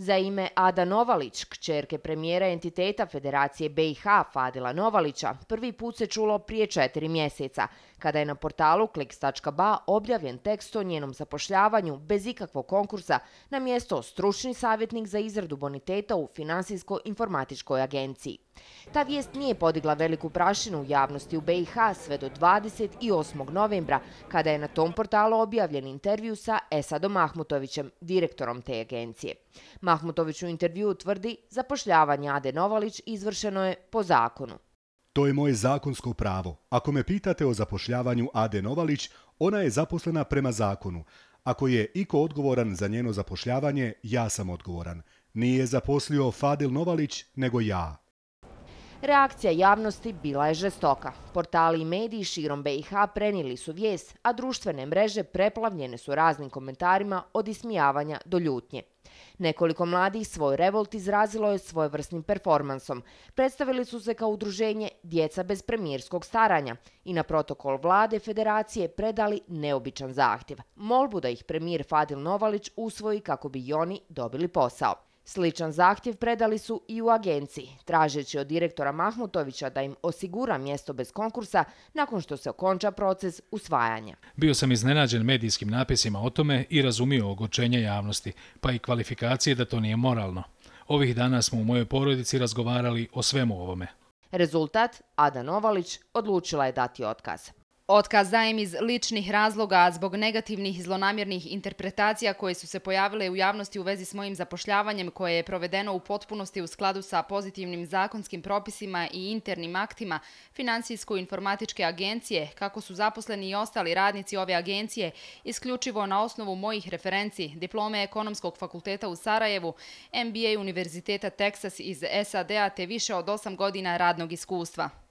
Za ime Ada Novalić, kćerke premijera entiteta Federacije BiH Fadila Novalića, prvi put se čulo prije četiri mjeseca, kada je na portalu kliks.ba objavljen tekst o njenom zapošljavanju bez ikakvog konkursa na mjesto stručni savjetnik za izradu boniteta u Finansijsko-informatičkoj agenciji. Ta vijest nije podigla veliku prašinu u javnosti u BiH sve do 28. novembra, kada je na tom portalu objavljen intervju sa Esadom Mahmutovićem, direktorom te agencije. Mahmutović u intervju tvrdi zapošljavanje Ade Novalić izvršeno je po zakonu. To je moje zakonsko pravo. Ako me pitate o zapošljavanju Ade Novalić, ona je zaposlena prema zakonu. Ako je iko odgovoran za njeno zapošljavanje, ja sam odgovoran. Nije zaposlio Fadil Novalić, nego ja. Reakcija javnosti bila je žestoka. Portali i mediji širom BiH prenili su vijes, a društvene mreže preplavljene su raznim komentarima od ismijavanja do ljutnje. Nekoliko mladih svoj revolt izrazilo je svojevrsnim performansom. Predstavili su se kao udruženje Djeca bez premijerskog staranja i na protokol vlade federacije predali neobičan zahtjev. Molbu da ih premijer Fadil Novalić usvoji kako bi i oni dobili posao. Sličan zahtjev predali su i u agenciji, tražeći od direktora Mahmutovića da im osigura mjesto bez konkursa nakon što se okonča proces usvajanja. Bio sam iznenađen medijskim napisima o tome i razumio ogočenje javnosti, pa i kvalifikacije da to nije moralno. Ovih dana smo u mojoj porodici razgovarali o svemu ovome. Rezultat, Ada Novalić odlučila je dati otkaz. Otkaz dajem iz ličnih razloga zbog negativnih i zlonamjernih interpretacija koje su se pojavile u javnosti u vezi s mojim zapošljavanjem koje je provedeno u potpunosti u skladu sa pozitivnim zakonskim propisima i internim aktima Finansijsko-informatičke agencije, kako su zaposleni i ostali radnici ove agencije, isključivo na osnovu mojih referenci, diplome Ekonomskog fakulteta u Sarajevu, MBA Univerziteta Texas iz SAD-a te više od 8 godina radnog iskustva.